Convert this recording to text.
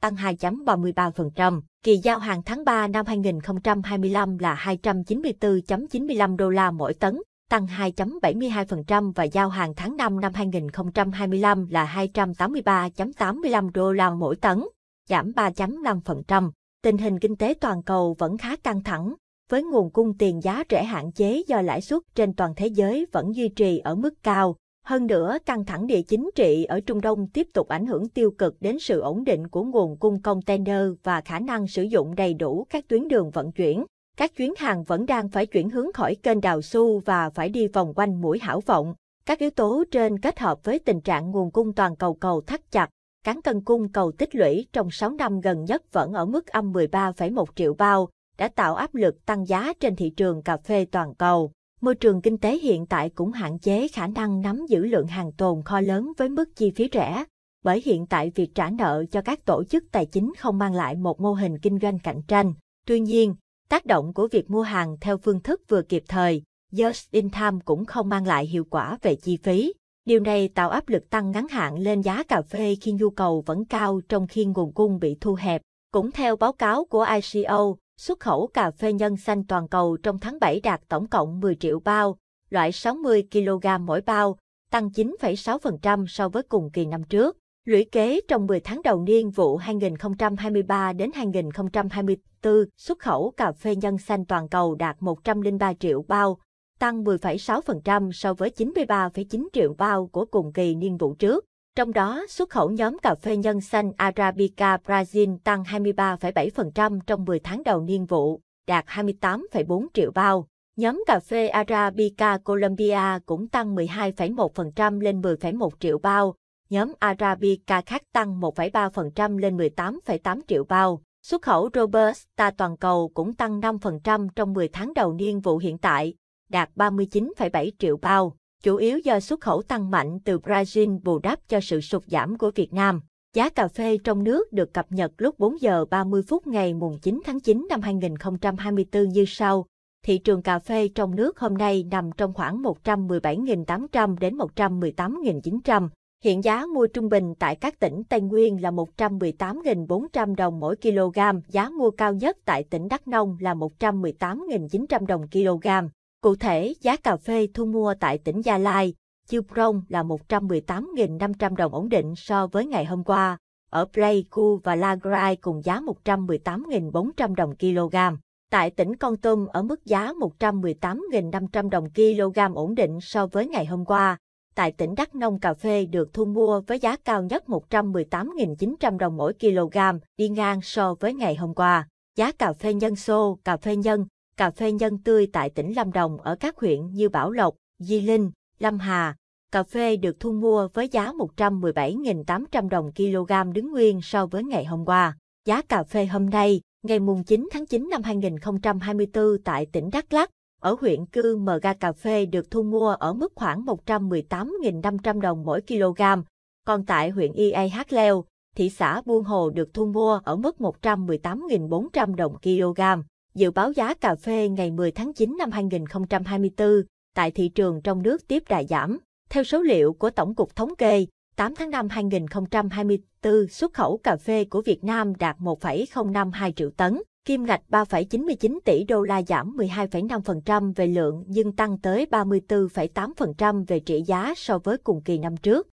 tăng 2.33%. Kỳ giao hàng tháng 3 năm 2025 là 294.95 đô la mỗi tấn, tăng 2.72% và giao hàng tháng 5 năm 2025 là 283.85 đô la mỗi tấn, giảm 3.5%. Tình hình kinh tế toàn cầu vẫn khá căng thẳng, với nguồn cung tiền giá rẻ hạn chế do lãi suất trên toàn thế giới vẫn duy trì ở mức cao. Hơn nữa, căng thẳng địa chính trị ở Trung Đông tiếp tục ảnh hưởng tiêu cực đến sự ổn định của nguồn cung container và khả năng sử dụng đầy đủ các tuyến đường vận chuyển. Các chuyến hàng vẫn đang phải chuyển hướng khỏi kênh đào xu và phải đi vòng quanh mũi hảo vọng. Các yếu tố trên kết hợp với tình trạng nguồn cung toàn cầu cầu thắt chặt, cán cân cung cầu tích lũy trong 6 năm gần nhất vẫn ở mức âm 13,1 triệu bao, đã tạo áp lực tăng giá trên thị trường cà phê toàn cầu môi trường kinh tế hiện tại cũng hạn chế khả năng nắm giữ lượng hàng tồn kho lớn với mức chi phí rẻ, bởi hiện tại việc trả nợ cho các tổ chức tài chính không mang lại một mô hình kinh doanh cạnh tranh. Tuy nhiên, tác động của việc mua hàng theo phương thức vừa kịp thời, just in time cũng không mang lại hiệu quả về chi phí. Điều này tạo áp lực tăng ngắn hạn lên giá cà phê khi nhu cầu vẫn cao trong khi nguồn cung bị thu hẹp. Cũng theo báo cáo của ICO, Xuất khẩu cà phê nhân xanh toàn cầu trong tháng 7 đạt tổng cộng 10 triệu bao, loại 60 kg mỗi bao, tăng 9,6% so với cùng kỳ năm trước. Lũy kế trong 10 tháng đầu niên vụ 2023 đến 2024, xuất khẩu cà phê nhân xanh toàn cầu đạt 103 triệu bao, tăng 10,6% so với 93,9 triệu bao của cùng kỳ niên vụ trước. Trong đó, xuất khẩu nhóm cà phê nhân xanh Arabica Brazil tăng 23,7% trong 10 tháng đầu niên vụ, đạt 28,4 triệu bao. Nhóm cà phê Arabica Colombia cũng tăng 12,1% lên 10,1 triệu bao. Nhóm Arabica khác tăng 1,3% lên 18,8 triệu bao. Xuất khẩu Robusta toàn cầu cũng tăng 5% trong 10 tháng đầu niên vụ hiện tại, đạt 39,7 triệu bao chủ yếu do xuất khẩu tăng mạnh từ Brazil bù đắp cho sự sụt giảm của Việt Nam. Giá cà phê trong nước được cập nhật lúc 4 giờ 30 phút ngày 9 tháng 9 năm 2024 như sau. Thị trường cà phê trong nước hôm nay nằm trong khoảng 117.800 đến 118.900. Hiện giá mua trung bình tại các tỉnh Tây Nguyên là 118.400 đồng mỗi kg, giá mua cao nhất tại tỉnh Đắk Nông là 118.900 đồng kg. Cụ thể, giá cà phê thu mua tại tỉnh Gia Lai, Chiêu Prong là 118.500 đồng ổn định so với ngày hôm qua. Ở Pleiku và Lagrai cùng giá 118.400 đồng kg. Tại tỉnh Con Tum ở mức giá 118.500 đồng kg ổn định so với ngày hôm qua. Tại tỉnh Đắk Nông cà phê được thu mua với giá cao nhất 118.900 đồng mỗi kg, đi ngang so với ngày hôm qua. Giá cà phê nhân xô, cà phê nhân cà phê nhân tươi tại tỉnh Lâm Đồng ở các huyện như Bảo Lộc, Di Linh, Lâm Hà. Cà phê được thu mua với giá 117.800 đồng kg đứng nguyên so với ngày hôm qua. Giá cà phê hôm nay, ngày 9 tháng 9 năm 2024 tại tỉnh Đắk Lắk, ở huyện Cư Mờ Ga Cà Phê được thu mua ở mức khoảng 118.500 đồng mỗi kg, còn tại huyện IAH Leo, thị xã Buôn Hồ được thu mua ở mức 118.400 đồng kg. Dự báo giá cà phê ngày 10 tháng 9 năm 2024 tại thị trường trong nước tiếp đà giảm. Theo số liệu của Tổng cục Thống kê, 8 tháng 5 2024 xuất khẩu cà phê của Việt Nam đạt 1,052 triệu tấn, kim ngạch 3,99 tỷ đô la giảm 12,5% về lượng nhưng tăng tới 34,8% về trị giá so với cùng kỳ năm trước.